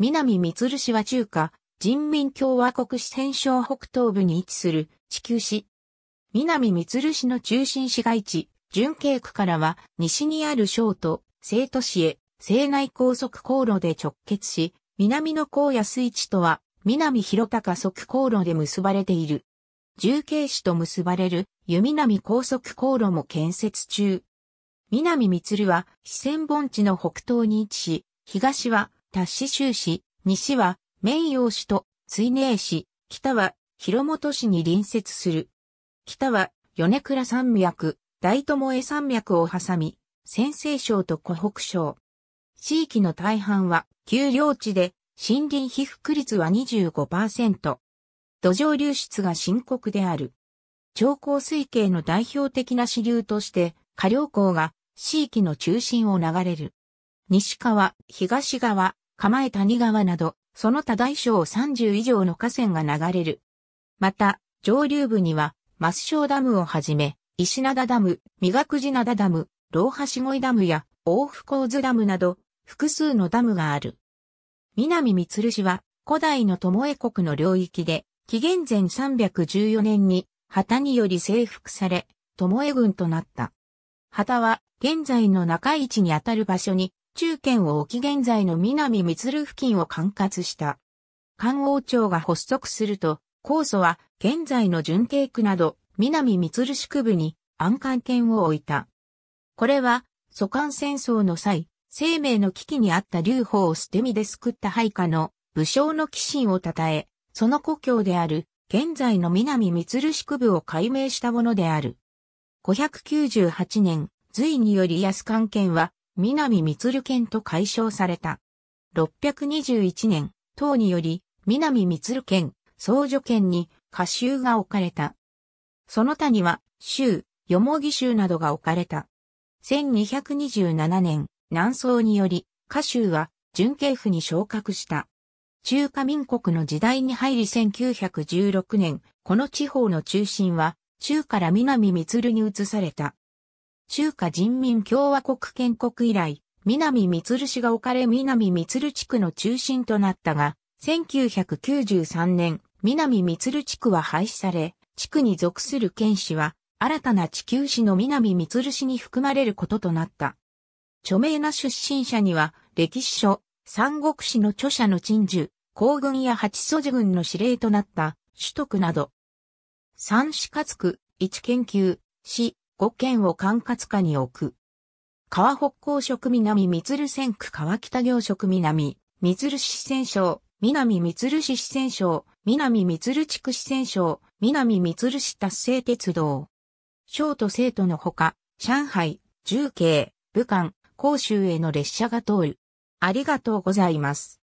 南満市は中華、人民共和国四川省北東部に位置する地球市。南満市の中心市街地、純慶区からは西にある省都、生都市へ西内高速航路で直結し、南の高野水地とは南広高速航路で結ばれている。重慶市と結ばれる湯南高速航路も建設中。南満は四川盆地の北東に位置し、東は達市州市、西は綿陽市と水寧市、北は広本市に隣接する。北は米倉山脈、大友江山脈を挟み、先西省と湖北省。地域の大半は丘陵地で森林被覆率は25%。土壌流出が深刻である。超高水系の代表的な支流として、下陵港が地域の中心を流れる。西川、東川、構え谷川など、その他大小30以上の河川が流れる。また、上流部には、マスショウダムをはじめ、石灘ダム、三角寺灘ダム、老橋越ダムや、大福津ダムなど、複数のダムがある。南三鶴市は、古代の巴国の領域で、紀元前314年に、旗により征服され、巴軍となった。旗は、現在の中市にあたる場所に、中堅を置き現在の南満付近を管轄した。官王朝が発足すると、高祖は現在の順慶区など南満宿部に安官権を置いた。これは、祖官戦争の際、生命の危機にあった劉邦を捨て身で救った配下の武将の騎心を称え、その故郷である現在の南満宿部を改名したものである。598年、隋により安官権は南満県と解消された。621年、唐により、南満県、総助県に、歌集が置かれた。その他には、州、よもぎ州などが置かれた。1227年、南宋により、歌集は、準慶府に昇格した。中華民国の時代に入り1916年、この地方の中心は、中から南満に移された。中華人民共和国建国以来、南三鶴市が置かれ南三鶴地区の中心となったが、1993年、南三鶴地区は廃止され、地区に属する県市は、新たな地球市の南三鶴市に含まれることとなった。著名な出身者には、歴史書、三国史の著者の陳樹、皇軍や八祖寺軍の司令となった、首都区など。三死活区、一研究、市、五県を管轄下に置く。川北港職南三鶴線区川北行職南、三鶴市四川省、南三鶴市四川省、南三鶴地区四川省、南三鶴市達成鉄道。省と生徒のほか、上海、重慶、武漢、広州への列車が通る。ありがとうございます。